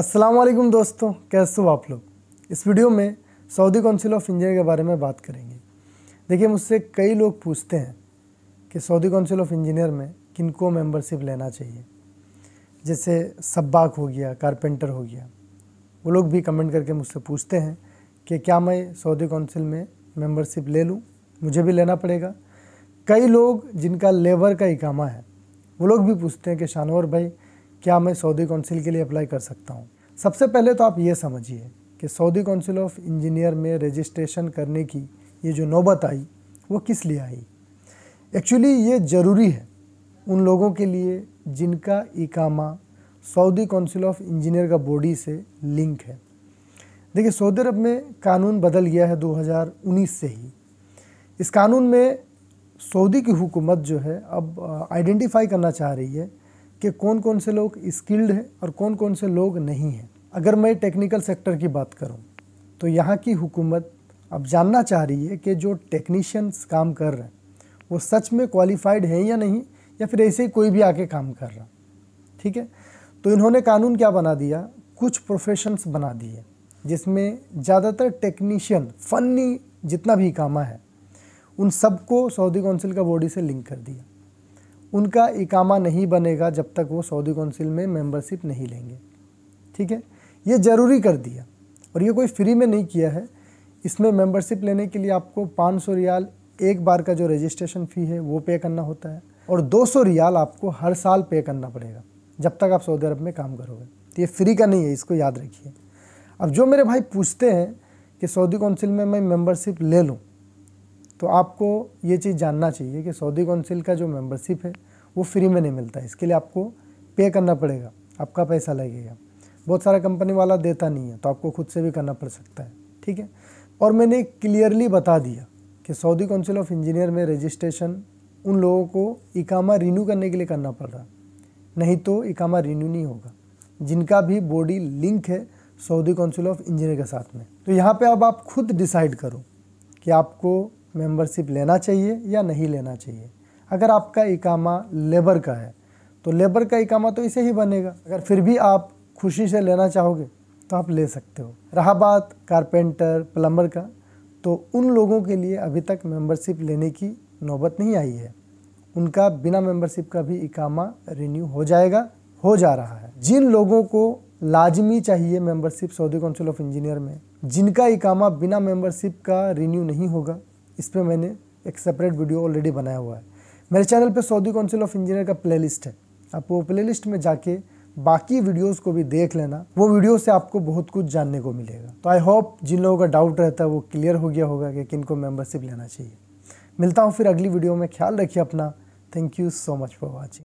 अस्सलाम वालेकुम दोस्तों कैसे हो आप लोग इस वीडियो में सऊदी काउंसिल ऑफ इंजीनियर के बारे में बात करेंगे देखिए मुझसे कई लोग पूछते हैं कि सऊदी काउंसिल ऑफ इंजीनियर में किनको मेंबरशिप लेना चाहिए जैसे सब्बाक हो गया कारपेंटर हो गया वो लोग भी कमेंट करके मुझसे पूछते हैं कि क्या मैं सऊदी काउंसिल में मेंबरशिप ले लूँ मुझे भी लेना पड़ेगा कई लोग जिनका लेबर का इकामा है वो लोग भी पूछते हैं कि शानवर भाई क्या मैं सऊदी काउंसिल के लिए अप्लाई कर सकता हूँ सबसे पहले तो आप ये समझिए कि सऊदी काउंसिल ऑफ इंजीनियर में रजिस्ट्रेशन करने की ये जो नौबत आई वो किस लिए आई एक्चुअली ये ज़रूरी है उन लोगों के लिए जिनका इकामा सऊदी काउंसिल ऑफ इंजीनियर का बॉडी से लिंक है देखिए सऊदी अरब में कानून बदल गया है 2019 से ही इस कानून में सऊदी की हुकूमत जो है अब आइडेंटिफाई करना चाह रही है कि कौन कौन से लोग स्किल्ड हैं और कौन कौन से लोग नहीं हैं अगर मैं टेक्निकल सेक्टर की बात करूं तो यहाँ की हुकूमत अब जानना चाह रही है कि जो टेक्नीशियंस काम कर रहे हैं वो सच में क्वालिफाइड हैं या नहीं या फिर ऐसे ही कोई भी आके काम कर रहा ठीक है तो इन्होंने कानून क्या बना दिया कुछ प्रोफेशंस बना दिए जिसमें ज़्यादातर टेक्नीशियन फ़नी जितना भी कामा है उन सबको सऊदी काउंसिल का बॉडी से लिंक कर दिया उनका इकामा नहीं बनेगा जब तक वो सऊदी कौंसिल में मेंबरशिप नहीं लेंगे ठीक है ये ज़रूरी कर दिया और ये कोई फ्री में नहीं किया है इसमें मेंबरशिप लेने के लिए आपको 500 रियाल एक बार का जो रजिस्ट्रेशन फ़ी है वो पे करना होता है और 200 रियाल आपको हर साल पे करना पड़ेगा जब तक आप सऊदी अरब में काम करोगे तो ये फ्री का नहीं है इसको याद रखिए अब जो मेरे भाई पूछते हैं कि सऊदी काउंसिल में मैं मेंबरशिप ले लूँ तो आपको ये चीज़ जानना चाहिए कि सऊदी काउंसिल का जो मेंबरशिप है वो फ्री में नहीं मिलता इसके लिए आपको पे करना पड़ेगा आपका पैसा लगेगा बहुत सारा कंपनी वाला देता नहीं है तो आपको खुद से भी करना पड़ सकता है ठीक है और मैंने क्लियरली बता दिया कि सऊदी काउंसिल ऑफ इंजीनियर में रजिस्ट्रेशन उन लोगों को इकामा रिन्यू करने के लिए करना पड़ रहा नहीं तो इकामा रिन्यू नहीं होगा जिनका भी बॉडी लिंक है सऊदी काउंसिल ऑफ इंजीनियर के साथ में तो यहाँ पे अब आप खुद डिसाइड करो कि आपको मेंबरशिप लेना चाहिए या नहीं लेना चाहिए अगर आपका इकामा लेबर का है तो लेबर का इकामा तो इसे ही बनेगा अगर फिर भी आप खुशी से लेना चाहोगे तो आप ले सकते हो रहा बात कारपेंटर प्लम्बर का तो उन लोगों के लिए अभी तक मेंबरशिप लेने की नौबत नहीं आई है उनका बिना मेंबरशिप का भी इकामा रिन्यू हो जाएगा हो जा रहा है जिन लोगों को लाजमी चाहिए membership Saudi council of engineer में जिनका इकामा बिना मेंबरशिप का रिन्यू नहीं होगा इस पर मैंने एक सेपरेट वीडियो ऑलरेडी बनाया हुआ है मेरे चैनल पर सऊदी काउंसिल ऑफ इंजीनियर का प्ले है आप वो प्ले में जाके बाकी वीडियोस को भी देख लेना वो वीडियो से आपको बहुत कुछ जानने को मिलेगा तो आई होप जिन लोगों का डाउट रहता है वो क्लियर हो गया होगा कि किन को मेम्बरशिप लेना चाहिए मिलता हूँ फिर अगली वीडियो में ख्याल रखिए अपना thank you so much for watching